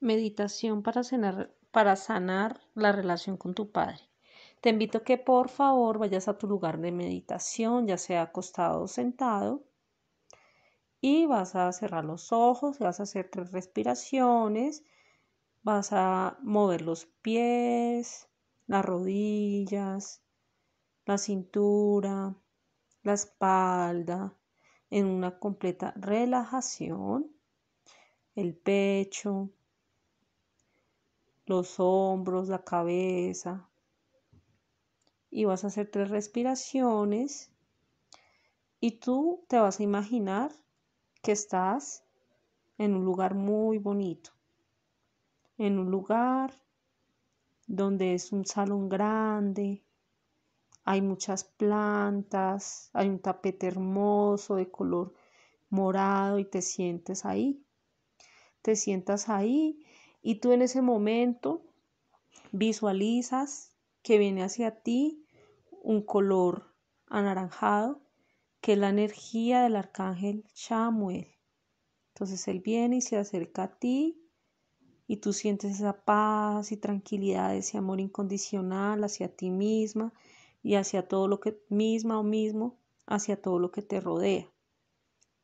Meditación para, cenar, para sanar la relación con tu padre. Te invito a que por favor vayas a tu lugar de meditación, ya sea acostado o sentado, y vas a cerrar los ojos, vas a hacer tres respiraciones, vas a mover los pies, las rodillas, la cintura, la espalda, en una completa relajación, el pecho, los hombros, la cabeza. Y vas a hacer tres respiraciones y tú te vas a imaginar que estás en un lugar muy bonito, en un lugar donde es un salón grande, hay muchas plantas, hay un tapete hermoso de color morado y te sientes ahí. Te sientas ahí y tú en ese momento visualizas que viene hacia ti un color anaranjado, que es la energía del arcángel Shamuel. Entonces él viene y se acerca a ti y tú sientes esa paz y tranquilidad, ese amor incondicional hacia ti misma y hacia todo lo que misma o mismo, hacia todo lo que te rodea.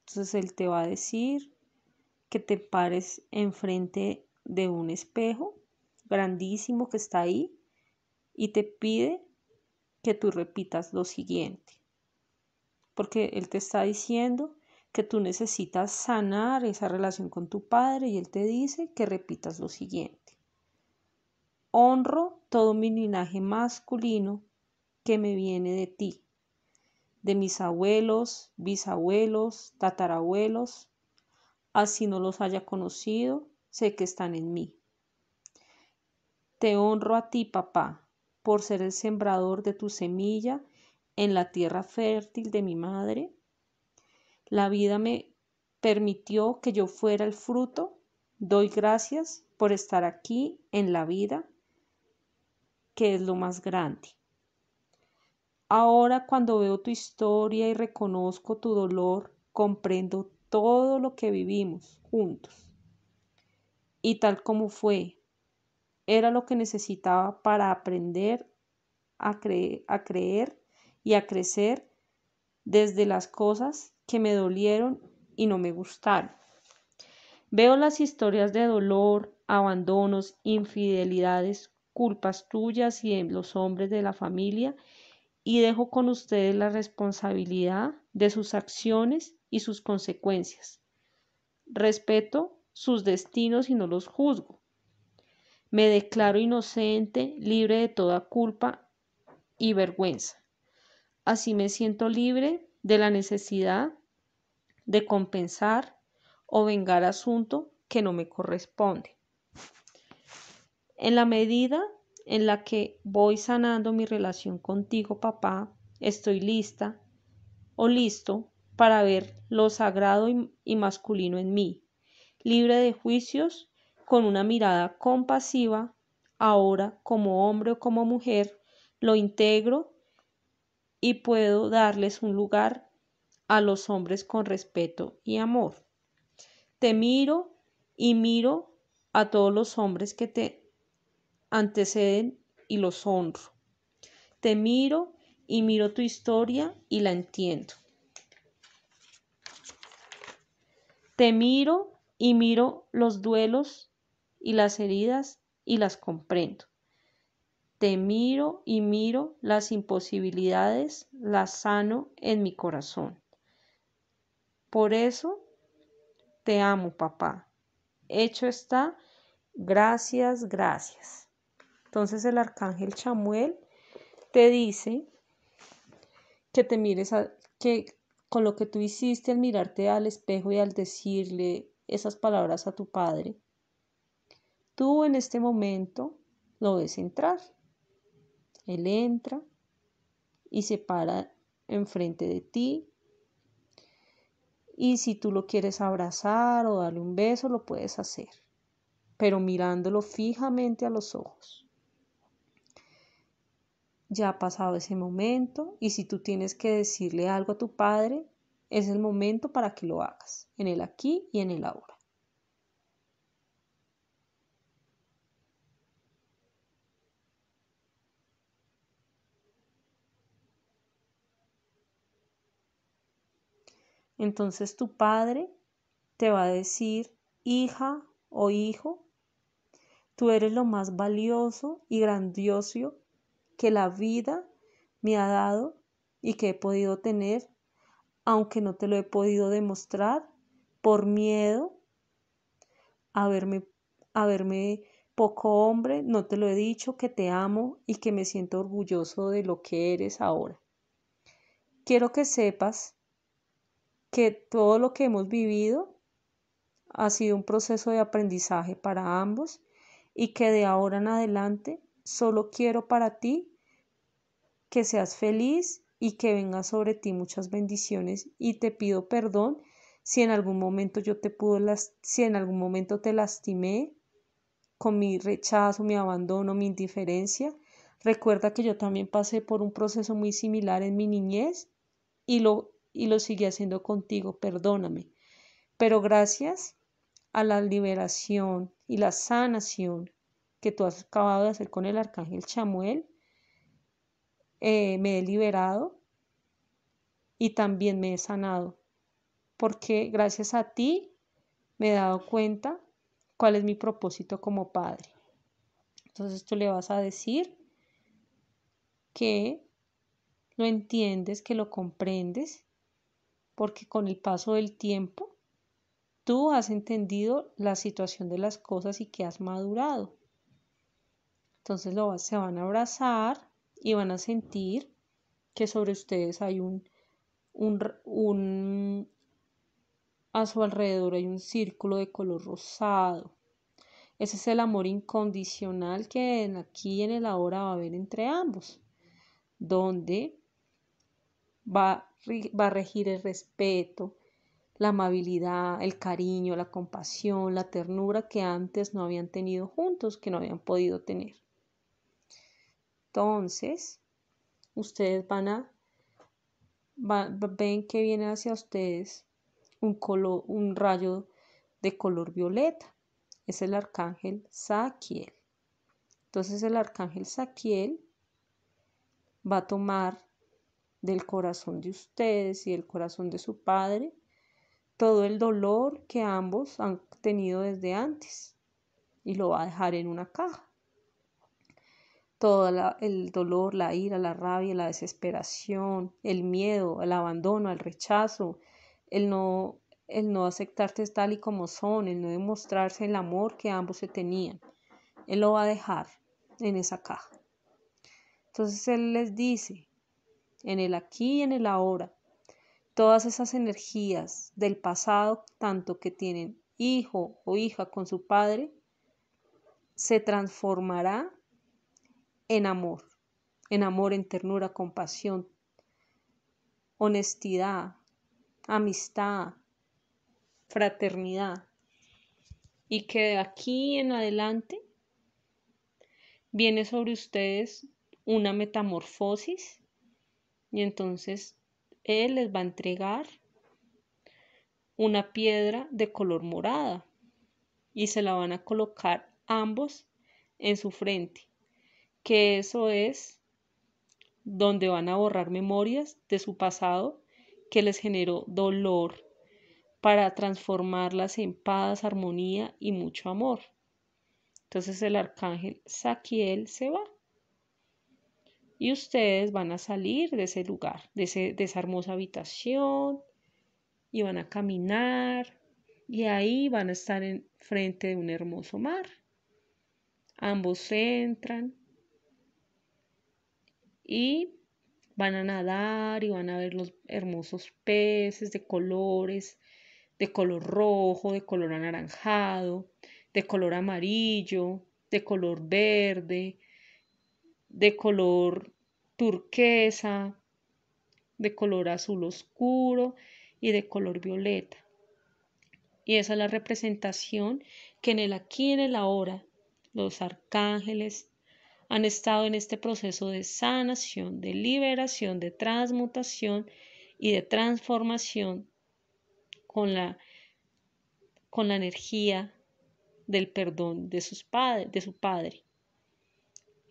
Entonces él te va a decir que te pares enfrente de un espejo grandísimo que está ahí y te pide que tú repitas lo siguiente. Porque Él te está diciendo que tú necesitas sanar esa relación con tu padre y Él te dice que repitas lo siguiente. Honro todo mi linaje masculino que me viene de ti, de mis abuelos, bisabuelos, tatarabuelos, así no los haya conocido sé que están en mí. Te honro a ti, papá, por ser el sembrador de tu semilla en la tierra fértil de mi madre. La vida me permitió que yo fuera el fruto. Doy gracias por estar aquí en la vida, que es lo más grande. Ahora cuando veo tu historia y reconozco tu dolor, comprendo todo lo que vivimos juntos y tal como fue. Era lo que necesitaba para aprender a, a creer y a crecer desde las cosas que me dolieron y no me gustaron. Veo las historias de dolor, abandonos, infidelidades, culpas tuyas y en los hombres de la familia y dejo con ustedes la responsabilidad de sus acciones y sus consecuencias. Respeto sus destinos y no los juzgo. Me declaro inocente, libre de toda culpa y vergüenza. Así me siento libre de la necesidad de compensar o vengar asunto que no me corresponde. En la medida en la que voy sanando mi relación contigo, papá, estoy lista o listo para ver lo sagrado y masculino en mí, libre de juicios, con una mirada compasiva, ahora como hombre o como mujer, lo integro y puedo darles un lugar a los hombres con respeto y amor. Te miro y miro a todos los hombres que te anteceden y los honro. Te miro y miro tu historia y la entiendo. Te miro y miro los duelos y las heridas y las comprendo. Te miro y miro las imposibilidades, las sano en mi corazón. Por eso te amo, papá. Hecho está, gracias, gracias. Entonces el arcángel Chamuel te dice que te mires a, que con lo que tú hiciste al mirarte al espejo y al decirle esas palabras a tu padre, tú en este momento lo ves entrar. Él entra y se para enfrente de ti. Y si tú lo quieres abrazar o darle un beso, lo puedes hacer, pero mirándolo fijamente a los ojos. Ya ha pasado ese momento y si tú tienes que decirle algo a tu padre, es el momento para que lo hagas, en el aquí y en el ahora. Entonces tu padre te va a decir, hija o hijo, tú eres lo más valioso y grandioso que la vida me ha dado y que he podido tener aunque no te lo he podido demostrar por miedo a verme, a verme poco hombre, no te lo he dicho, que te amo y que me siento orgulloso de lo que eres ahora. Quiero que sepas que todo lo que hemos vivido ha sido un proceso de aprendizaje para ambos y que de ahora en adelante solo quiero para ti que seas feliz y que venga sobre ti muchas bendiciones y te pido perdón si en algún momento yo te pudo si en algún momento te lastimé con mi rechazo, mi abandono, mi indiferencia. Recuerda que yo también pasé por un proceso muy similar en mi niñez y lo y lo sigue haciendo contigo, perdóname. Pero gracias a la liberación y la sanación que tú has acabado de hacer con el arcángel Chamuel, eh, me he liberado y también me he sanado, porque gracias a ti me he dado cuenta cuál es mi propósito como padre. Entonces tú le vas a decir que lo entiendes, que lo comprendes, porque con el paso del tiempo tú has entendido la situación de las cosas y que has madurado. Entonces lo, se van a abrazar y van a sentir que sobre ustedes hay un, un, un a su alrededor hay un círculo de color rosado. Ese es el amor incondicional que en aquí en el ahora va a haber entre ambos, donde va, va a regir el respeto, la amabilidad, el cariño, la compasión, la ternura que antes no habían tenido juntos, que no habían podido tener. Entonces, ustedes van a, ven que viene hacia ustedes un, un rayo de color violeta. Es el arcángel Saquiel. Entonces el arcángel Saquiel va a tomar del corazón de ustedes y del corazón de su padre todo el dolor que ambos han tenido desde antes y lo va a dejar en una caja todo el dolor, la ira, la rabia, la desesperación, el miedo, el abandono, el rechazo, el no, el no aceptarte tal y como son, el no demostrarse el amor que ambos se tenían. Él lo va a dejar en esa caja. Entonces Él les dice, en el aquí y en el ahora, todas esas energías del pasado, tanto que tienen hijo o hija con su padre, se transformará en amor, en amor, en ternura, compasión, honestidad, amistad, fraternidad. Y que de aquí en adelante viene sobre ustedes una metamorfosis y entonces Él les va a entregar una piedra de color morada y se la van a colocar ambos en su frente que eso es donde van a borrar memorias de su pasado que les generó dolor para transformarlas en paz, armonía y mucho amor. Entonces el arcángel Saquiel se va y ustedes van a salir de ese lugar, de, esa hermosa habitación y van a caminar y ahí van a estar en frente de un hermoso mar. Ambos entran y van a nadar y van a ver los hermosos peces de colores, de color rojo, de color anaranjado, de color amarillo, de color verde, de color turquesa, de color azul oscuro y de color violeta. Y esa es la representación que en el aquí y en el ahora los arcángeles han estado en este proceso de sanación, de liberación, de transmutación y de transformación con la, con la energía del perdón de, sus de su padre.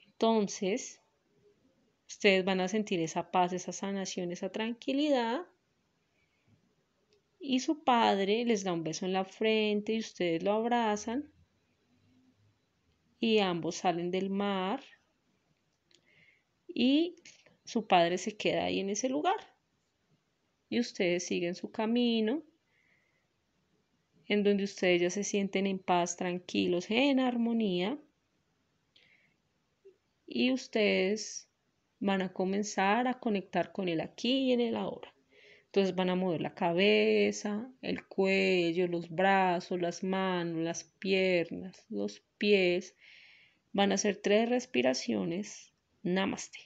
Entonces, ustedes van a sentir esa paz, esa sanación, esa tranquilidad. Y su padre les da un beso en la frente y ustedes lo abrazan y ambos salen del mar y su padre se queda ahí en ese lugar. Y ustedes siguen su camino, en donde ustedes ya se sienten en paz, tranquilos, en armonía. Y ustedes van a comenzar a conectar con él aquí y en el ahora. Entonces van a mover la cabeza, el cuello, los brazos, las manos, las piernas, los pies. Van a hacer tres respiraciones. Namaste.